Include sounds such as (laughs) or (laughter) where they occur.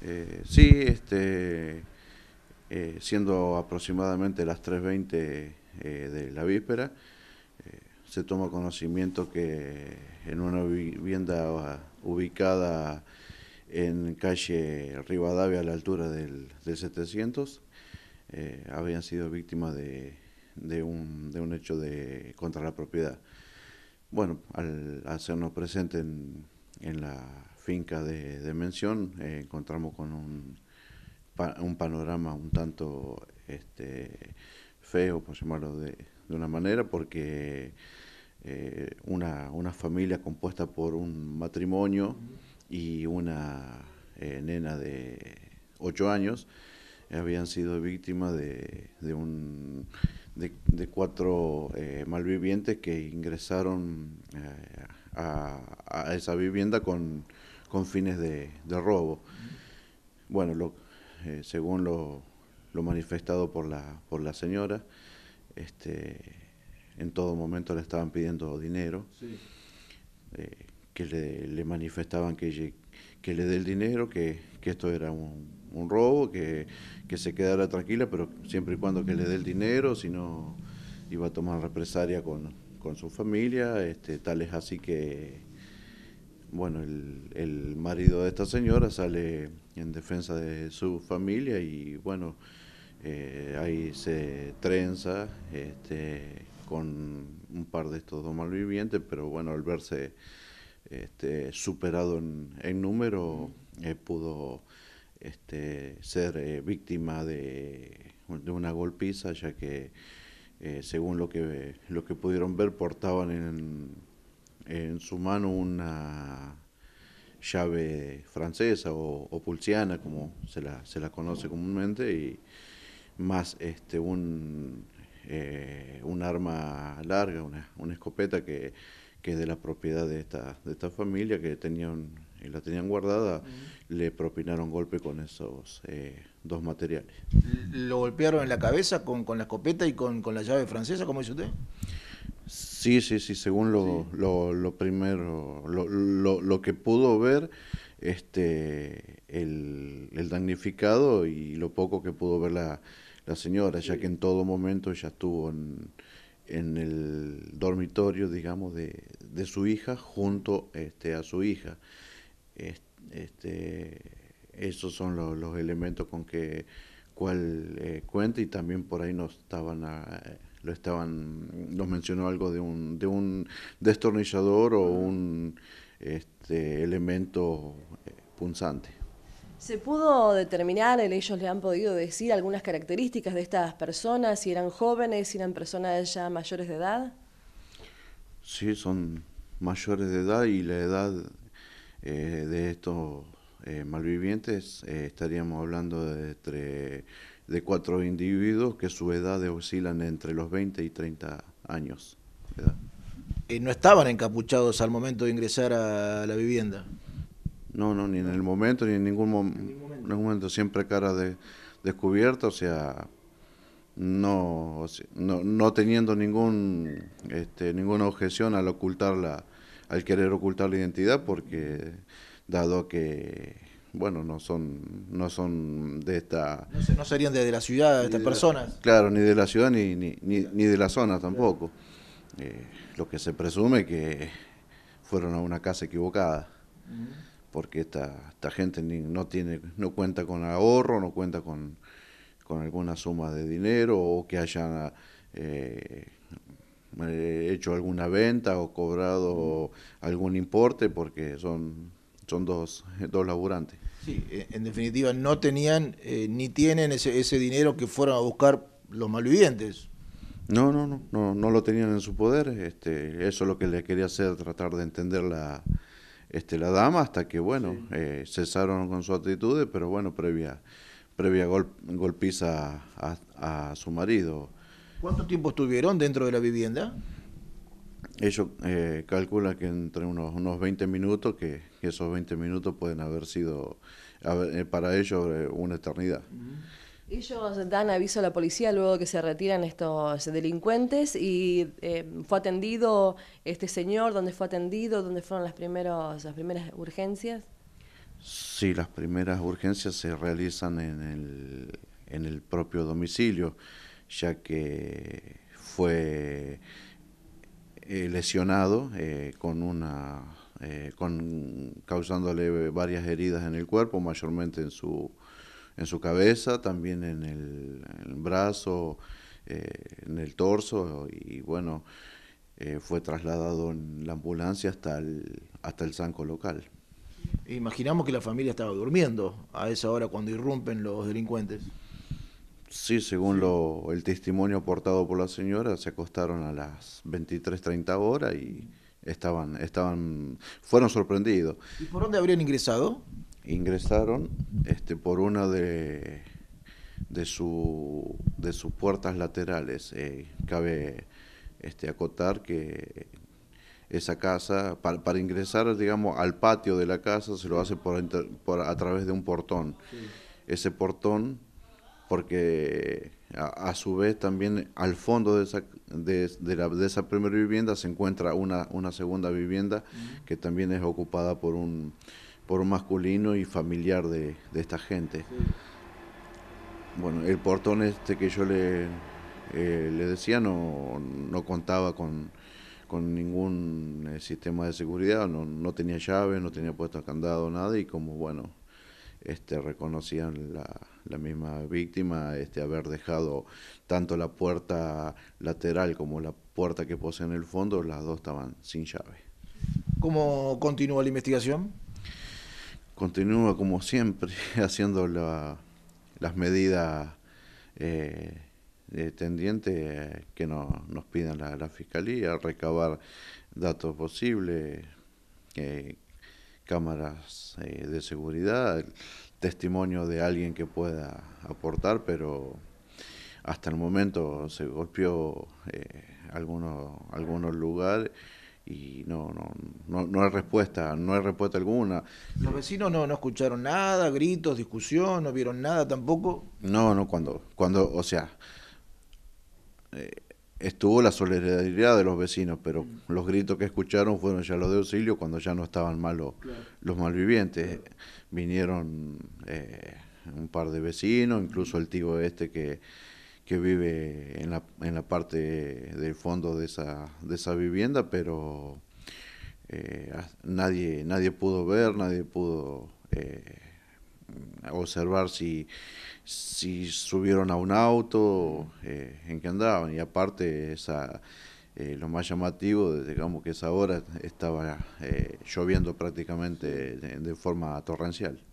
Eh, sí, este, eh, siendo aproximadamente las 3.20 eh, de la víspera, se toma conocimiento que en una vivienda ah, ubicada en calle Rivadavia a la altura del, 700, habían sido víctimas de, de, un, de un hecho de contra la propiedad. Bueno, al hacernos presente en la finca de, mención eh, encontramos con un, un, panorama un tanto este, feo, por llamarlo de, una manera, porque eh, una, familia compuesta por un matrimonio y una eh, nena de ocho años habían sido víctimas de, de, cuatro malvivientes que ingresaron a, esa vivienda con con fines de, robo. Bueno, lo, eh, según lo, manifestado por la, por la señora, este, en todo momento le estaban pidiendo dinero, eh, que le, manifestaban que, que le dé el dinero, que, esto era un, robo, que, se quedara tranquila, pero siempre y cuando que le dé el dinero, si no iba a tomar represalia con, con su familia, este, tal es así que bueno, el, marido de esta señora sale en defensa de su familia y bueno, eh, ahí se trenza este, con un par de estos dos malvivientes, pero bueno, al verse este, superado en, número, eh, pudo este, ser eh, víctima de, de, una golpiza, ya que según lo que, lo que pudieron ver, portaban en en su mano una llave francesa o, o pulsiana, como se la, se la, conoce comúnmente, y más este, un, eh, un arma larga, una, escopeta que, es de la propiedad de esta, de esta familia, que tenían, y eh, la tenían guardada, le propinaron golpe con esos eh, dos materiales. ¿Lo golpearon en la cabeza con, la escopeta y con, con la llave francesa, como dice usted? Sí, sí, sí, según lo, lo, lo primero, lo, lo, que pudo ver este el, el, damnificado y lo poco que pudo ver la, la señora, ya que en todo momento ella estuvo en, en el dormitorio, digamos, de, de, su hija junto este, a su hija. Este, esos son los, elementos con que cual eh, cuenta y también por ahí nos estaban... A, ah, lo estaban, nos mencionó algo de un, destornillador o un este, elemento eh, punzante. ¿Se pudo determinar, ellos le han podido decir algunas características de estas personas, si eran jóvenes, si eran personas ya mayores de edad? Sí, son mayores de edad y la edad eh, de estos eh, malvivientes estaríamos hablando de entre de cuatro individuos que su edad oscilan entre los 20 y 30 años. ¿Y no estaban encapuchados al momento de ingresar a la vivienda? No, no, ni en el momento, ni en ningún, momento? siempre cara de, descubierta, o sea, no, no, no, teniendo ningún, este, ninguna objeción al ocultar la, al querer ocultar la identidad, porque dado que bueno, no son, no son de esta... No, serían de, la ciudad, de estas personas. claro, ni de la ciudad ni, ni, ni, de la zona tampoco. Eh, lo que se presume que fueron a una casa equivocada, porque esta, esta gente ni, no, tiene, no cuenta con ahorro, no cuenta con, alguna suma de dinero o que hayan... Eh, eh, hecho alguna venta o cobrado algún importe porque son son (laughs) dos, laburantes. Sí, eh, en definitiva no tenían eh, ni tienen ese, ese dinero que fueron a buscar los malvivientes. No, no, no, no, no lo tenían en su poder. Este, eso es lo que le quería hacer, tratar de entender la, este, la dama, hasta que, bueno, eh, cesaron con su actitud, pero bueno, previa, previa golpiza a, su marido. ¿Cuánto tiempo estuvieron dentro de la vivienda? Ellos eh, calculan que entre unos, unos 20 minutos que que esos 20 minutos pueden haber sido eh, para ellos eh, una eternidad. Ellos dan aviso a la policía luego que se retiran estos delincuentes y eh, fue atendido este señor, ¿dónde fue atendido? ¿Dónde fueron las, primeros, las primeras urgencias? Sí, las primeras urgencias se realizan en el, en el propio domicilio, ya que fue lesionado con una eh, con, causándole varias heridas en el cuerpo, mayormente en su, en su cabeza, también en el, brazo, eh, en el torso y bueno, eh, fue trasladado en la ambulancia hasta el, hasta el zanco local. Imaginamos que la familia estaba durmiendo a esa hora cuando irrumpen los delincuentes. Sí, según Lo, el testimonio aportado por la señora, se acostaron a las 23.30 horas y estaban, estaban, fueron sorprendidos. ¿Y por dónde habrían ingresado? Ingresaron este, por una de, de, su, de sus puertas laterales. Eh, cabe este, acotar que esa casa, para, para, ingresar, digamos, al patio de la casa, se lo hace por, a través de un portón. Ese portón porque a, su vez también al fondo de esa, de, la, de esa primera vivienda se encuentra una, una segunda vivienda que también es ocupada por un, por masculino y familiar de, esta gente. Bueno, el portón este que yo le, eh, le decía no, contaba con, ningún eh, sistema de seguridad, no, no tenía llaves no tenía puesto candado, nada, y como bueno, este, reconocían la, la, misma víctima este, haber dejado tanto la puerta lateral como la puerta que posee en el fondo, las dos estaban sin llave. ¿Cómo continúa la investigación? Continúa como siempre, (laughs) haciendo las medidas eh, eh tendientes eh, que nos pidan la, la, fiscalía, recabar datos posibles. que eh, cámaras eh, de seguridad, el testimonio de alguien que pueda aportar, pero hasta el momento se golpeó eh, algunos, algunos lugares y no, no, no, hay respuesta, no hay respuesta alguna. ¿Los vecinos no, no escucharon nada, gritos, discusión, no vieron nada tampoco? No, no, cuando, cuando o sea, eh, estuvo la solidaridad de los vecinos, pero los gritos que escucharon fueron ya los de auxilio cuando ya no estaban malos los, malvivientes. Vinieron eh, un par de vecinos, incluso el tío este que, que vive en la, en la parte del fondo de esa, de esa vivienda, pero eh, nadie, nadie pudo ver, nadie pudo... Eh, observar si, si subieron a un auto, eh, en qué andaban. Y aparte, eh, lo más llamativo, digamos que esa hora estaba eh, lloviendo prácticamente de forma torrencial.